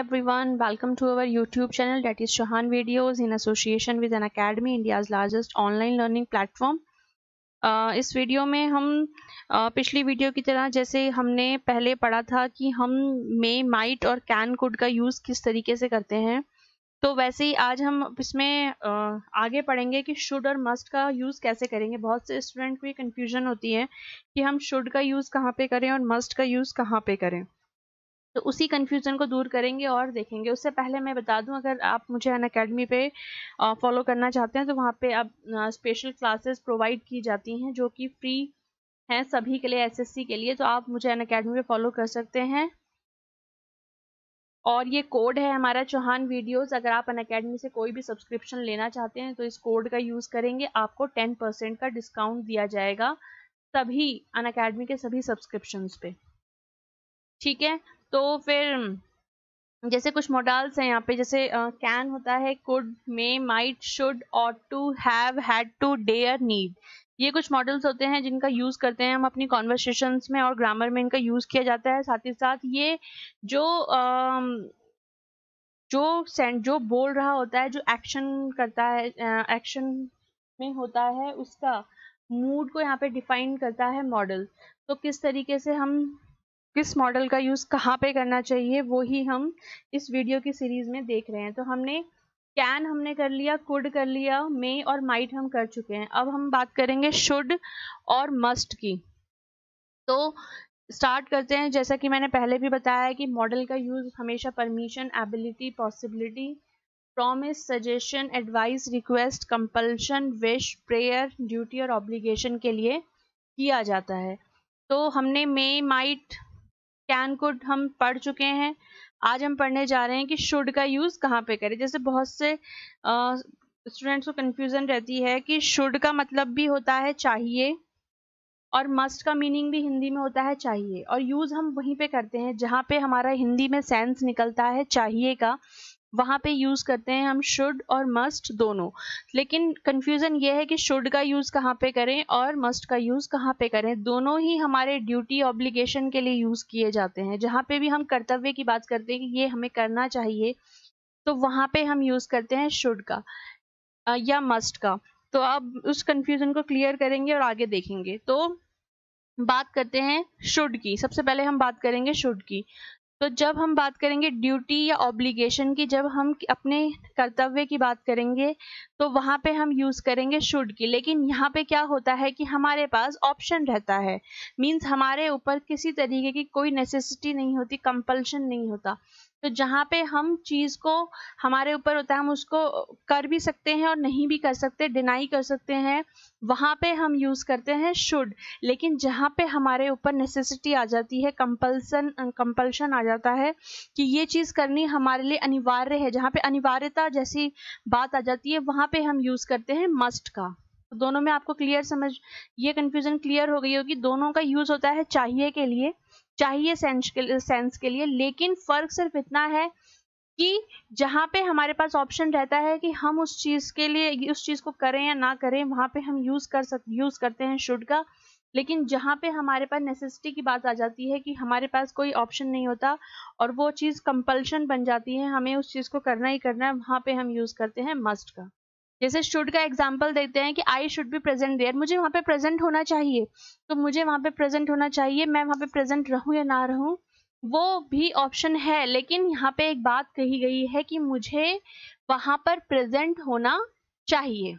everyone welcome to our youtube channel that is shahan videos in association with an academy india's largest online learning platform uh, इस video में हम uh, पिछली video की तरह जैसे हमने पहले पढ़ा था कि हम मे माइट और कैन कुड का यूज़ किस तरीके से करते हैं तो वैसे ही आज हम इसमें uh, आगे पढ़ेंगे कि शुड और मस्ट का यूज़ कैसे करेंगे बहुत से स्टूडेंट को ये कन्फ्यूजन होती है कि हम शुड का यूज़ कहाँ पे करें और मस्ट का यूज़ कहाँ पे करें तो उसी कन्फ्यूज़न को दूर करेंगे और देखेंगे उससे पहले मैं बता दूं अगर आप मुझे अन अकेडमी पे फॉलो करना चाहते हैं तो वहाँ पे अब स्पेशल क्लासेस प्रोवाइड की जाती हैं जो कि फ्री हैं सभी के लिए एसएससी के लिए तो आप मुझे अन अकेडमी पे फॉलो कर सकते हैं और ये कोड है हमारा चौहान वीडियोस अगर आप अन अकेडमी से कोई भी सब्सक्रिप्शन लेना चाहते हैं तो इस कोड का यूज़ करेंगे आपको टेन परसेंट का डिस्काउंट दिया जाएगा सभी अन अकेडमी के सभी सब्सक्रिप्शन पे ठीक है तो फिर जैसे कुछ मॉडल्स हैं यहाँ पे जैसे कैन uh, होता है कुड मे माइट शुड और to have had to dare need ये कुछ मॉडल्स होते हैं जिनका यूज़ करते हैं हम अपनी कॉन्वर्सेशन में और ग्रामर में इनका यूज़ किया जाता है साथ ही साथ ये जो uh, जो सेंट जो बोल रहा होता है जो एक्शन करता है एक्शन में होता है उसका मूड को यहाँ पे डिफाइन करता है मॉडल तो किस तरीके से हम किस मॉडल का यूज़ कहाँ पे करना चाहिए वो ही हम इस वीडियो की सीरीज़ में देख रहे हैं तो हमने कैन हमने कर लिया कुड कर लिया मे और माइट हम कर चुके हैं अब हम बात करेंगे शुड और मस्ट की तो स्टार्ट करते हैं जैसा कि मैंने पहले भी बताया है कि मॉडल का यूज़ हमेशा permission ability possibility promise suggestion advice request compulsion wish prayer duty और ऑब्लिगेशन के लिए किया जाता है तो हमने मे माइट कैन कुड हम पढ़ चुके हैं आज हम पढ़ने जा रहे हैं कि शुड का यूज़ कहाँ पे करें जैसे बहुत से स्टूडेंट्स को कंफ्यूजन रहती है कि शुड का मतलब भी होता है चाहिए और मस्ट का मीनिंग भी हिंदी में होता है चाहिए और यूज़ हम वहीं पे करते हैं जहाँ पे हमारा हिंदी में सेंस निकलता है चाहिए का वहां पे यूज़ करते हैं हम शुड और मस्ट दोनों लेकिन कन्फ्यूज़न ये है कि शुड का यूज़ कहाँ पे करें और मस्ट का यूज़ कहाँ पे करें दोनों ही हमारे ड्यूटी ऑब्लिगेशन के लिए यूज़ किए जाते हैं जहां पे भी हम कर्तव्य की बात करते हैं कि ये हमें करना चाहिए तो वहां पे हम यूज़ करते हैं शुड का या मस्ट का तो अब उस कन्फ्यूज़न को क्लियर करेंगे और आगे देखेंगे तो बात करते हैं शुड की सबसे पहले हम बात करेंगे शुड की तो जब हम बात करेंगे ड्यूटी या ऑब्लिगेशन की जब हम अपने कर्तव्य की बात करेंगे तो वहाँ पे हम यूज़ करेंगे शुड की लेकिन यहाँ पे क्या होता है कि हमारे पास ऑप्शन रहता है मीन्स हमारे ऊपर किसी तरीके की कोई नेसेसिटी नहीं होती कंपल्शन नहीं होता तो जहाँ पे हम चीज को हमारे ऊपर होता है हम उसको कर भी सकते हैं और नहीं भी कर सकते डिनाई कर सकते हैं वहां पे हम यूज करते हैं शुड लेकिन जहाँ पे हमारे ऊपर नेसेसिटी आ जाती है कंपल्सन कंपल्शन आ जाता है कि ये चीज करनी हमारे लिए अनिवार्य है जहाँ पे अनिवार्यता जैसी बात आ जाती है वहां पे हम यूज करते हैं मस्ट का तो दोनों में आपको क्लियर समझ ये कंफ्यूजन क्लियर हो गई होगी दोनों का यूज होता है चाहिए के लिए चाहिए सेंस के सेंस के लिए लेकिन फर्क सिर्फ इतना है कि जहाँ पे हमारे पास ऑप्शन रहता है कि हम उस चीज़ के लिए उस चीज़ को करें या ना करें वहां पे हम यूज़ कर सक यूज़ करते हैं शुड का लेकिन जहाँ पे हमारे पास नेसेसिटी की बात आ जाती है कि हमारे पास कोई ऑप्शन नहीं होता और वो चीज़ कंपल्शन बन जाती है हमें उस चीज़ को करना ही करना है वहाँ पे हम यूज़ करते हैं मस्ट का जैसे शुड का एग्जाम्पल देते हैं कि I should be present there मुझे वहां पे प्रेजेंट होना चाहिए तो मुझे वहां पे प्रेजेंट होना चाहिए मैं वहां पे प्रेजेंट रहूं या ना रहूं वो भी ऑप्शन है लेकिन यहाँ पे एक बात कही गई है कि मुझे वहां पर प्रेजेंट होना चाहिए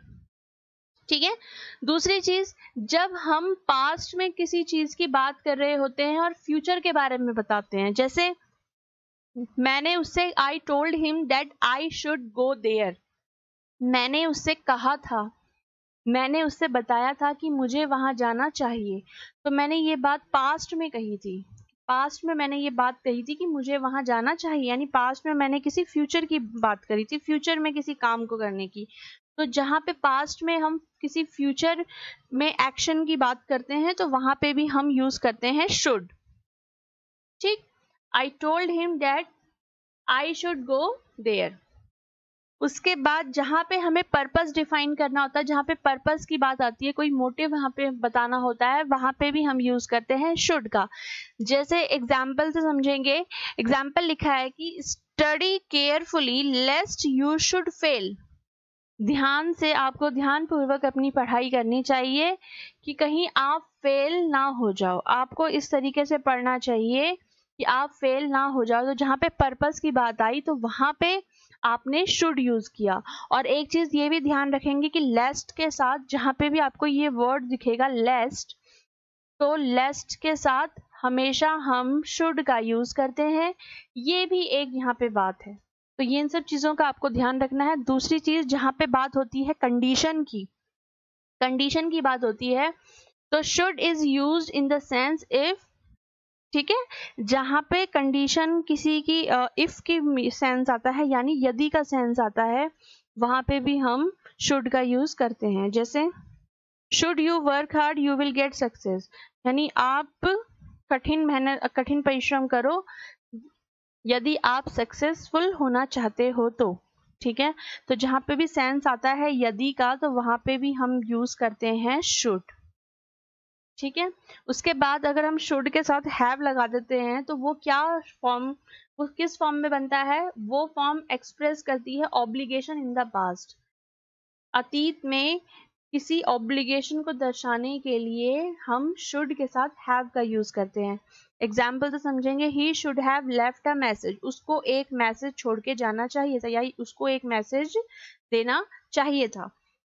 ठीक है दूसरी चीज जब हम पास्ट में किसी चीज की बात कर रहे होते हैं और फ्यूचर के बारे में बताते हैं जैसे मैंने उससे I told him that I should go there मैंने उससे कहा था मैंने उससे बताया था कि मुझे वहां जाना चाहिए तो मैंने ये बात पास्ट में कही थी पास्ट में मैंने ये बात कही थी कि मुझे वहां जाना चाहिए यानी पास्ट में मैंने किसी फ्यूचर की बात करी थी फ्यूचर में किसी काम को करने की तो जहाँ पे पास्ट में हम किसी फ्यूचर में एक्शन की बात करते हैं तो वहां पे भी हम यूज़ करते हैं शुड ठीक I told him that I should go there उसके बाद जहाँ पे हमें पर्पस डिफाइन करना होता है जहां पे पर्पस की बात आती है कोई मोटिव वहां पे बताना होता है वहां पे भी हम यूज करते हैं शुड का जैसे एग्जाम्पल से समझेंगे एग्जाम्पल लिखा है कि study carefully lest you should fail ध्यान से आपको ध्यान पूर्वक अपनी पढ़ाई करनी चाहिए कि कहीं आप फेल ना हो जाओ आपको इस तरीके से पढ़ना चाहिए कि आप फेल ना हो जाओ तो जहां पे पर्पस की बात आई तो वहां पे आपने शुड यूज किया और एक चीज ये भी ध्यान रखेंगे कि लेस्ट के साथ जहां पे भी आपको ये वर्ड दिखेगा लेस्ट तो लेस्ट के साथ हमेशा हम शुड का यूज करते हैं ये भी एक यहाँ पे बात है तो ये इन सब चीजों का आपको ध्यान रखना है दूसरी चीज जहां पे बात होती है कंडीशन की कंडीशन की बात होती है तो should is use in the sense if ठीक है जहाँ पे कंडीशन किसी की इफ की सेंस आता है यानी यदि का सेंस आता है वहां पे भी हम शुड का यूज करते हैं जैसे should you work hard you will get success यानी आप कठिन मेहनत कठिन परिश्रम करो यदि आप सक्सेसफुल होना चाहते हो तो ठीक है तो जहां पे भी सेंस आता है यदि का तो वहां पे भी हम यूज करते हैं शुड ठीक है उसके बाद अगर हम शुड के साथ हैव लगा देते हैं तो वो क्या फॉर्म वो किस फॉर्म में बनता है वो फॉर्म एक्सप्रेस करती है ऑब्लिगेशन इन द पास्ट अतीत में किसी ऑब्लिगेशन को दर्शाने के लिए हम शुड के साथ हैव का यूज करते हैं एग्जाम्पल तो समझेंगे he should have left a message उसको एक मैसेज छोड़ के जाना चाहिए था या उसको एक मैसेज देना चाहिए था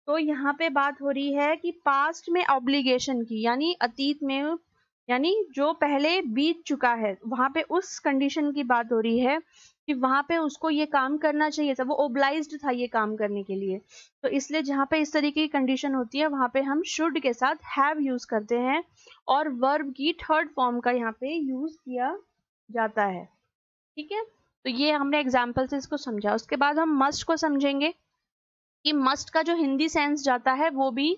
तो यहाँ पे बात हो रही है कि पास्ट में ऑब्लिगेशन की यानी अतीत में यानी जो पहले बीत चुका है वहां पे उस कंडीशन की बात हो रही है कि वहां पे उसको ये काम करना चाहिए था वो ओब्लाइज था ये काम करने के लिए तो इसलिए जहाँ पे इस तरीके की कंडीशन होती है वहां पे हम शुड के साथ हैव यूज करते हैं और वर्ब की थर्ड फॉर्म का यहाँ पे यूज किया जाता है ठीक है तो ये हमने एग्जाम्पल से इसको समझा उसके बाद हम मस्ट को समझेंगे कि मस्ट का जो हिंदी सेंस जाता है वो भी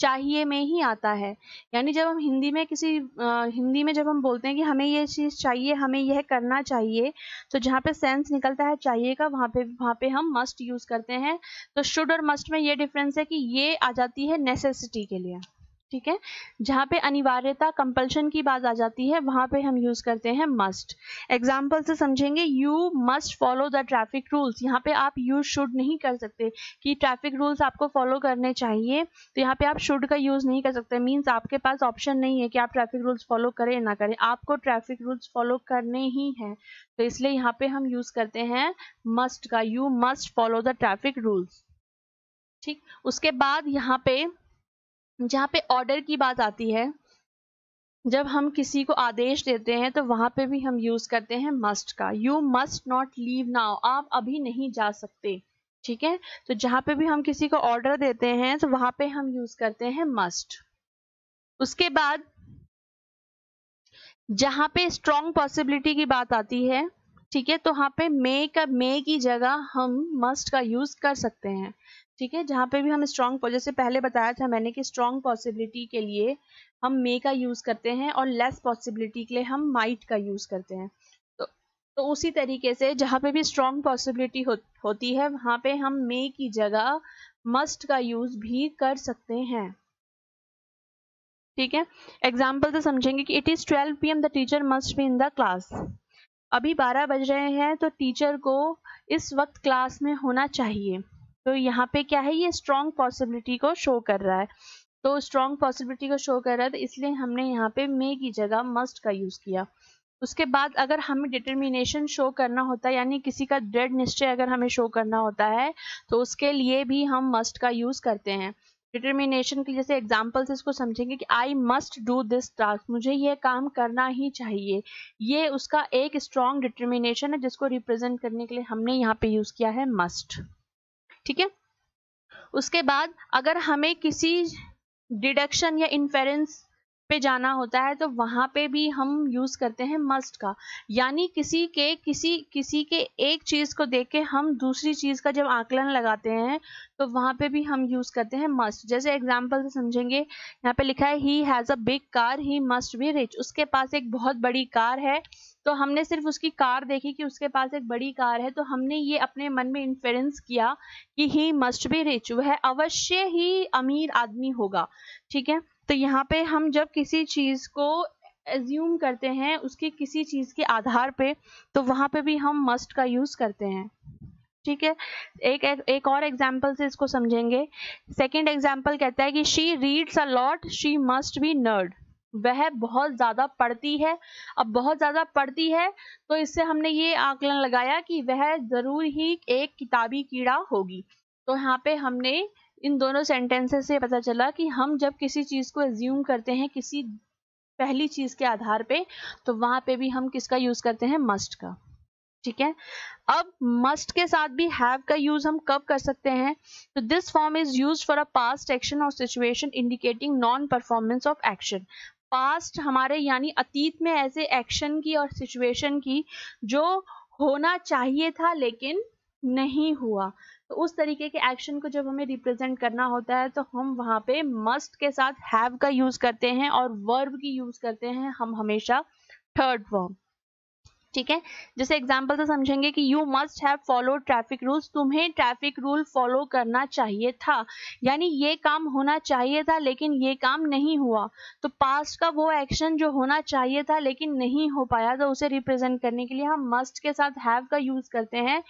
चाहिए में ही आता है यानी जब हम हिंदी में किसी आ, हिंदी में जब हम बोलते हैं कि हमें ये चीज़ चाहिए हमें यह करना चाहिए तो जहाँ पे सेंस निकलता है चाहिए का वहाँ पे वहाँ पे हम मस्ट यूज़ करते हैं तो शुड और मस्ट में ये डिफरेंस है कि ये आ जाती है नेसेसिटी के लिए ठीक है जहां पे अनिवार्यता कंपल्शन की बात आ जाती है वहां पे हम यूज करते हैं मस्ट एग्जाम्पल से समझेंगे you must follow the traffic rules यहाँ पे आप यू शुड नहीं कर सकते कि ट्रैफिक रूल्स आपको फॉलो करने चाहिए तो यहाँ पे आप शुड का यूज नहीं कर सकते मीन्स आपके पास ऑप्शन नहीं है कि आप ट्रैफिक रूल्स फॉलो करें ना करें आपको ट्रैफिक रूल्स फॉलो करने ही है तो इसलिए यहाँ पे हम यूज करते हैं मस्ट का you must follow the traffic rules ठीक उसके बाद यहाँ पे जहाँ पे ऑर्डर की बात आती है जब हम किसी को आदेश देते हैं तो वहां पे भी हम यूज करते हैं मस्ट का you must not leave now आप अभी नहीं जा सकते ठीक है तो जहां पे भी हम किसी को ऑर्डर देते हैं तो वहां पे हम यूज करते हैं मस्ट उसके बाद जहां पे स्ट्रॉन्ग पॉसिबिलिटी की बात आती है ठीक है तो वहां पे मे का मे की जगह हम मस्ट का यूज कर सकते हैं ठीक है जहाँ पे भी हम स्ट्रॉन्ग जैसे पहले बताया था मैंने कि स्ट्रॉन्ग पॉसिबिलिटी के लिए हम मे का यूज़ करते हैं और लेस पॉसिबिलिटी के लिए हम माइट का यूज़ करते हैं तो तो उसी तरीके से जहां पे भी स्ट्रॉन्ग पॉसिबिलिटी हो, होती है वहां पे हम मे की जगह मस्ट का यूज़ भी कर सकते हैं ठीक है एग्जाम्पल तो समझेंगे कि it is twelve P M the teacher must be in the class अभी बारह बज रहे हैं तो टीचर को इस वक्त क्लास में होना चाहिए तो यहाँ पे क्या है ये स्ट्रॉन्ग पॉसिबिलिटी को शो कर रहा है तो स्ट्रॉन्ग पॉसिबिलिटी को शो कर रहा है तो इसलिए हमने यहाँ पे मे की जगह मस्ट का यूज़ किया उसके बाद अगर हमें डिटर्मिनेशन शो करना होता है यानी किसी का दृढ़ निश्चय अगर हमें शो करना होता है तो उसके लिए भी हम मस्ट का यूज़ करते हैं डिटर्मिनेशन के जैसे एग्जाम्पल से इसको समझेंगे कि I must do this task मुझे ये काम करना ही चाहिए ये उसका एक स्ट्रॉन्ग डिटर्मिनेशन है जिसको रिप्रेजेंट करने के लिए हमने यहाँ पे यूज़ किया है मस्ट ठीक है उसके बाद अगर हमें किसी डिडक्शन या इन्फेरेंस पे जाना होता है तो वहां पे भी हम यूज़ करते हैं मस्ट का यानी किसी के किसी किसी के एक चीज़ को देख के हम दूसरी चीज़ का जब आकलन लगाते हैं तो वहां पे भी हम यूज़ करते हैं मस्ट जैसे एग्जाम्पल से समझेंगे यहाँ पे लिखा है he has a big car he must be rich उसके पास एक बहुत बड़ी कार है तो हमने सिर्फ उसकी कार देखी कि उसके पास एक बड़ी कार है तो हमने ये अपने मन में इन्फ्लुएंस किया कि ही मस्ट बी रिच वह अवश्य ही अमीर आदमी होगा ठीक है तो यहाँ पे हम जब किसी चीज़ को एज्यूम करते हैं उसकी किसी चीज़ के आधार पे तो वहाँ पे भी हम मस्ट का यूज़ करते हैं ठीक है एक एक, एक और एग्जाम्पल से इसको समझेंगे सेकेंड एग्जाम्पल कहता है कि she reads a lot she must be nerd वह बहुत ज़्यादा पढ़ती है अब बहुत ज़्यादा पढ़ती है तो इससे हमने ये आकलन लगाया कि वह ज़रूर ही एक किताबी कीड़ा होगी तो यहाँ पे हमने इन दोनों सेंटेंसेस से पता चला कि हम जब किसी चीज़ को एज्यूम करते हैं किसी पहली चीज़ के आधार पे तो वहाँ पे भी हम किसका यूज़ करते हैं मस्ट का ठीक है अब मस्ट के साथ भी हैव का यूज हम कब कर सकते हैं तो this form is use for a past action और situation indicating non performance of action past हमारे यानी अतीत में ऐसे एक्शन की और सिचुएशन की जो होना चाहिए था लेकिन नहीं हुआ तो उस तरीके के एक्शन को जब हमें रिप्रेजेंट करना होता है तो हम वहां पे मस्ट के साथ हैव का यूज करते हैं और वर्ब की यूज करते हैं हम हमेशा थर्ड फॉर्म ठीक है जैसे एग्जाम्पल से समझेंगे कि you must have follow traffic rules तुम्हें ट्रैफिक रूल फॉलो करना चाहिए था यानी ये काम होना चाहिए था लेकिन ये काम नहीं हुआ तो पास्ट का वो एक्शन जो होना चाहिए था लेकिन नहीं हो पाया तो उसे रिप्रेजेंट करने के लिए हम मस्ट के साथ हैव का यूज करते हैं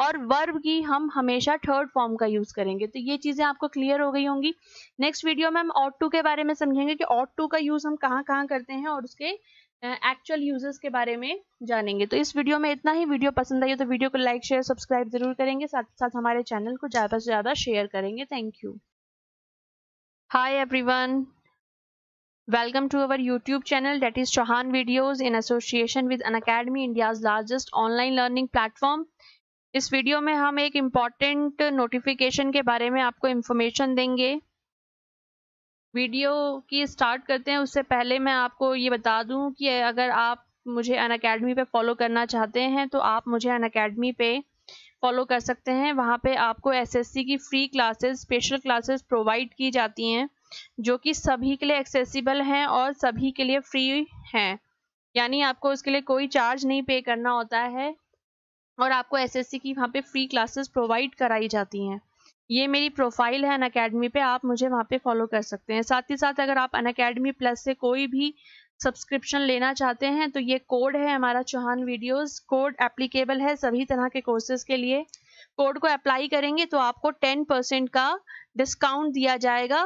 और वर्ब की हम हमेशा थर्ड फॉर्म का यूज करेंगे तो ये चीजें आपको क्लियर हो गई होंगी नेक्स्ट वीडियो में हम ऑट टू के बारे में समझेंगे कि ऑट टू का यूज हम कहाँ कहाँ करते हैं और उसके एक्चुअल यूजेस के बारे में जानेंगे तो इस वीडियो में इतना ही वीडियो पसंद आई तो वीडियो को लाइक शेयर सब्सक्राइब जरूर करेंगे साथ साथ हमारे चैनल को ज़्यादा से ज़्यादा शेयर करेंगे thank you hi everyone welcome to our YouTube channel that is Chauhan videos in association with An academy India's largest online learning platform इस वीडियो में हम एक इम्पॉर्टेंट नोटिफिकेशन के बारे में आपको इन्फॉर्मेशन देंगे वीडियो की स्टार्ट करते हैं उससे पहले मैं आपको ये बता दूं कि अगर आप मुझे अन अकेडमी पर फॉलो करना चाहते हैं तो आप मुझे अन अकेडमी पे फॉलो कर सकते हैं वहाँ पे आपको एसएससी की free classes special classes provide की जाती हैं जो कि सभी के लिए एक्सेसिबल हैं और सभी के लिए फ्री हैं यानी आपको उसके लिए कोई चार्ज नहीं पे करना होता है और आपको एसएससी की वहाँ पे फ्री क्लासेस प्रोवाइड कराई जाती हैं ये मेरी प्रोफाइल है अन अकेडमी पे आप मुझे वहाँ पे फॉलो कर सकते हैं साथ ही साथ अगर आप अन अकेडमी प्लस से कोई भी सब्सक्रिप्शन लेना चाहते हैं तो ये कोड है हमारा चौहान वीडियोस कोड एप्लीकेबल है सभी तरह के कोर्सेज के लिए कोड को अप्लाई करेंगे तो आपको टेन परसेंट का डिस्काउंट दिया जाएगा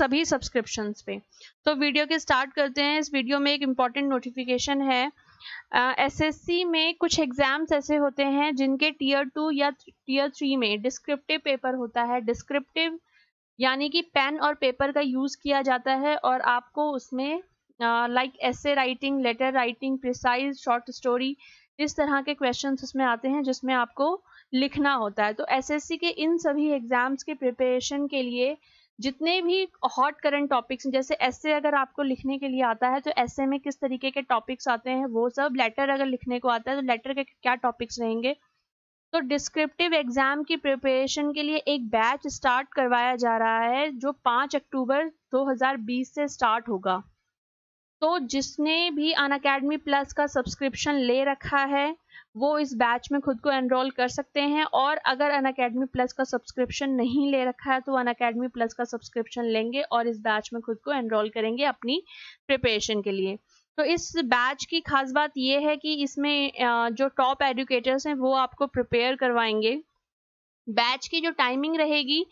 सभी सब्सक्रिप्शन पे तो वीडियो के स्टार्ट करते हैं इस वीडियो में एक इम्पॉर्टेंट नोटिफिकेशन है एसएससी uh, में कुछ एग्जाम्स ऐसे होते हैं जिनके टीयर टू या टीयर थ्री में डिस्क्रिप्टिव पेपर होता है डिस्क्रिप्टिव यानी कि पेन और पेपर का यूज़ किया जाता है और आपको उसमें like essay writing letter writing precis short story इस तरह के क्वेश्चन उसमें आते हैं जिसमें आपको लिखना होता है तो एसएससी के इन सभी एग्जाम्स के प्रिपरेशन के लिए जितने भी हॉट करंट टॉपिक्स जैसे ऐसे अगर आपको लिखने के लिए आता है तो ऐसे में किस तरीके के टॉपिक्स आते हैं वो सब लेटर अगर लिखने को आता है तो लेटर के क्या टॉपिक्स रहेंगे तो डिस्क्रिप्टिव एग्जाम की प्रिपरेशन के लिए एक बैच स्टार्ट करवाया जा रहा है जो 5 अक्टूबर 2020 से स्टार्ट होगा तो जिसने भी अन अकेडमी प्लस का सब्सक्रिप्शन ले रखा है वो इस बैच में खुद को एनरोल कर सकते हैं और अगर अन अकेडमी प्लस का सब्सक्रिप्शन नहीं ले रखा है तो अन अकेडमी प्लस का सब्सक्रिप्शन लेंगे और इस बैच में खुद को एनरोल करेंगे अपनी प्रिपरेशन के लिए तो इस बैच की खास बात यह है कि इसमें जो टॉप एडुकेटर्स हैं वो आपको प्रिपेयर करवाएंगे बैच की जो टाइमिंग रहेगी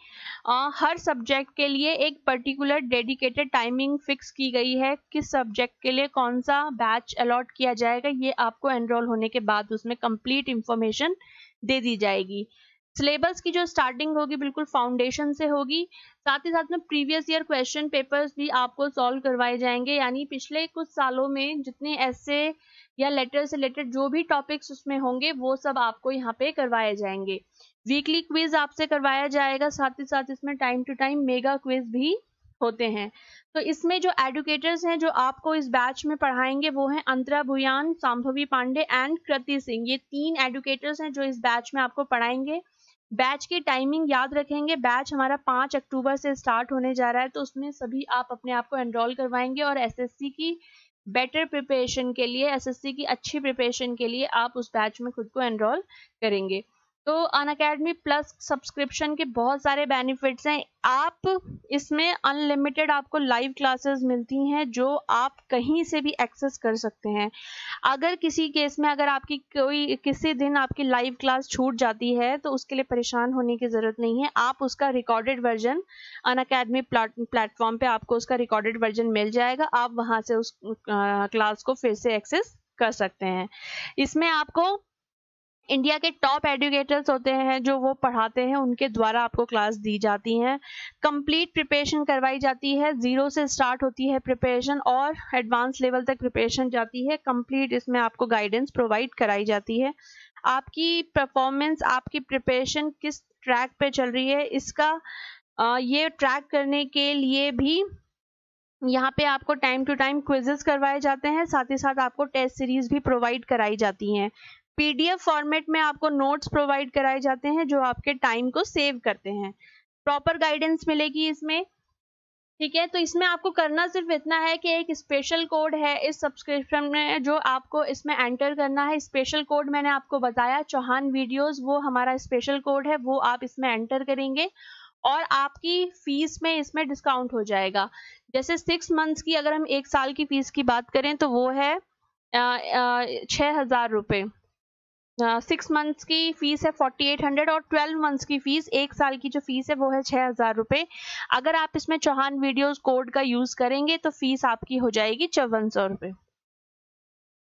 आ, हर सब्जेक्ट के लिए एक पर्टिकुलर डेडिकेटेड टाइमिंग फिक्स की गई है किस सब्जेक्ट के लिए कौन सा बैच अलॉट किया जाएगा ये आपको एनरोल होने के बाद उसमें कंप्लीट इंफॉर्मेशन दे दी जाएगी सिलेबस की जो स्टार्टिंग होगी बिल्कुल फाउंडेशन से होगी साथ ही साथ में प्रीवियस ईयर क्वेश्चन पेपर्स भी आपको सॉल्व करवाए जाएंगे यानी पिछले कुछ सालों में जितने ऐसे या लेटर से रिलेटेड जो भी टॉपिक्स उसमें होंगे वो सब आपको यहाँ पे करवाए जाएंगे वीकली क्विज आपसे करवाया जाएगा साथ ही साथ इसमें time to time mega quiz भी होते हैं तो इसमें जो एडुकेटर्स हैं जो आपको इस बैच में पढ़ाएंगे वो हैं अंतरा भुयान सांभवी पांडे एंड कृति सिंह ये तीन एडुकेटर्स हैं जो इस बैच में आपको पढ़ाएंगे बैच की टाइमिंग याद रखेंगे बैच हमारा पांच अक्टूबर से स्टार्ट होने जा रहा है तो उसमें सभी आप अपने आप को एनरोल करवाएंगे और एसएससी की बेटर प्रिपरेशन के लिए एसएससी की अच्छी प्रिपरेशन के लिए आप उस बैच में खुद को एनरोल करेंगे तो अन अकेडमी प्लस सब्सक्रिप्शन के बहुत सारे बेनिफिट्स हैं आप इसमें अनलिमिटेड आपको लाइव क्लासेस मिलती हैं जो आप कहीं से भी एक्सेस कर सकते हैं अगर किसी केस में अगर आपकी कोई किसी दिन आपकी लाइव क्लास छूट जाती है तो उसके लिए परेशान होने की ज़रूरत नहीं है आप उसका recorded version Unacademy platform पर आपको उसका रिकॉर्डेड वर्जन मिल जाएगा आप वहाँ से उस क्लास को फिर से एक्सेस कर सकते हैं इसमें आपको इंडिया के टॉप एडुकेटर्स होते हैं जो वो पढ़ाते हैं उनके द्वारा आपको क्लास दी जाती है कंप्लीट प्रिपरेशन करवाई जाती है जीरो से स्टार्ट होती है प्रिपरेशन और एडवांस लेवल तक प्रिपरेशन जाती है कंप्लीट इसमें आपको गाइडेंस प्रोवाइड कराई जाती है आपकी परफॉर्मेंस आपकी प्रिपरेशन किस ट्रैक पे चल रही है इसका ये ट्रैक करने के लिए भी यहाँ पे आपको टाइम टू टाइम क्विजेस करवाए जाते हैं साथ ही साथ आपको टेस्ट सीरीज भी प्रोवाइड कराई जाती हैं पीडीएफ फॉर्मेट में आपको नोट्स प्रोवाइड कराए जाते हैं जो आपके टाइम को सेव करते हैं प्रॉपर गाइडेंस मिलेगी इसमें ठीक है तो इसमें आपको करना सिर्फ इतना है कि एक स्पेशल कोड है इस सब्सक्रिप्शन में जो आपको इसमें एंटर करना है स्पेशल कोड मैंने आपको बताया चौहान वीडियोस वो हमारा स्पेशल कोड है वो आप इसमें एंटर करेंगे और आपकी फीस में इसमें डिस्काउंट हो जाएगा जैसे सिक्स मंथ्स की अगर हम एक साल की फीस की बात करें तो वो है छः हज़ार रुपये सिक्स मंथ्स की फीस है फोर्टी एट हंड्रेड और ट्वेल्व मंथ्स की फीस एक साल की जो फीस है वो है छः हज़ार रुपये अगर आप इसमें चौहान वीडियोस कोड का यूज़ करेंगे तो फीस आपकी हो जाएगी चौवन सौ रुपये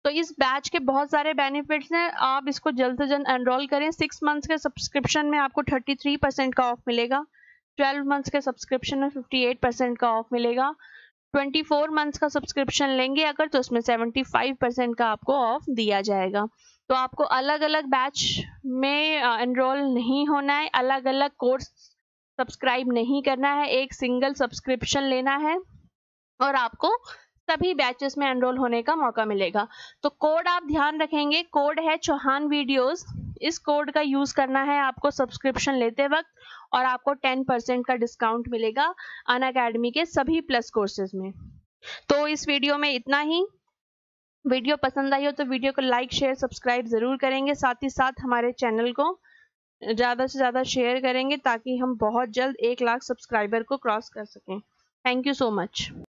तो इस बैच के बहुत सारे बेनिफिट्स हैं आप इसको जल्द से जल्द एनरोल करें सिक्स मंथ्स के सब्सक्रिप्शन में आपको थर्टी थ्री परसेंट का ऑफ मिलेगा ट्वेल्व मंथ्स के सब्सक्रिप्शन में फिफ्टी एट परसेंट का ऑफ मिलेगा ट्वेंटी फोर मंथ्स का सब्सक्रिप्शन लेंगे अगर तो उसमें सेवेंटी फाइव परसेंट का आपको ऑफ दिया जाएगा तो आपको अलग अलग बैच में एनरोल नहीं होना है अलग अलग कोर्स सब्सक्राइब नहीं करना है एक सिंगल सब्सक्रिप्शन लेना है और आपको सभी बैचेस में एनरोल होने का मौका मिलेगा तो कोड आप ध्यान रखेंगे कोड है चौहान वीडियोस इस कोड का यूज करना है आपको सब्सक्रिप्शन लेते वक्त और आपको 10 परसेंट का डिस्काउंट मिलेगा अन अकेडमी के सभी प्लस कोर्सेज में तो इस वीडियो में इतना ही वीडियो पसंद आई हो तो वीडियो को लाइक शेयर सब्सक्राइब ज़रूर करेंगे साथ ही साथ हमारे चैनल को ज़्यादा से ज़्यादा शेयर करेंगे ताकि हम बहुत जल्द एक लाख सब्सक्राइबर को क्रॉस कर सकें थैंक यू सो मच